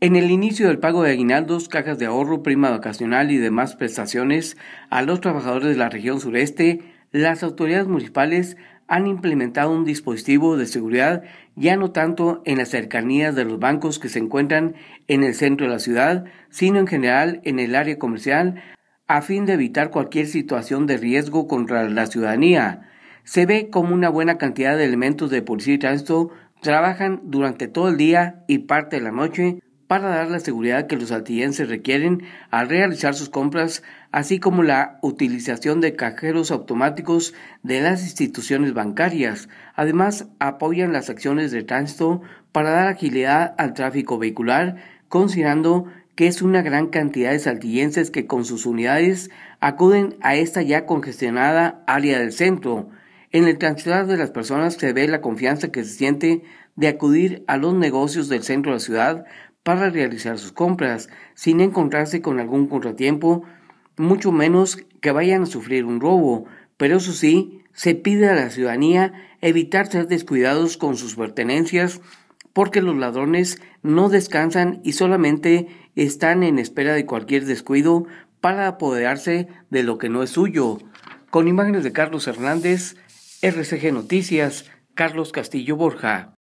En el inicio del pago de aguinaldos, cajas de ahorro, prima vacacional y demás prestaciones a los trabajadores de la región sureste, las autoridades municipales han implementado un dispositivo de seguridad ya no tanto en las cercanías de los bancos que se encuentran en el centro de la ciudad, sino en general en el área comercial, a fin de evitar cualquier situación de riesgo contra la ciudadanía. Se ve como una buena cantidad de elementos de policía y tránsito trabajan durante todo el día y parte de la noche para dar la seguridad que los saltillenses requieren al realizar sus compras, así como la utilización de cajeros automáticos de las instituciones bancarias. Además, apoyan las acciones de tránsito para dar agilidad al tráfico vehicular, considerando que es una gran cantidad de saltillenses que con sus unidades acuden a esta ya congestionada área del centro. En el transitar de las personas se ve la confianza que se siente de acudir a los negocios del centro de la ciudad para realizar sus compras sin encontrarse con algún contratiempo, mucho menos que vayan a sufrir un robo, pero eso sí, se pide a la ciudadanía evitar ser descuidados con sus pertenencias porque los ladrones no descansan y solamente están en espera de cualquier descuido para apoderarse de lo que no es suyo. Con imágenes de Carlos Hernández, RCG Noticias, Carlos Castillo Borja.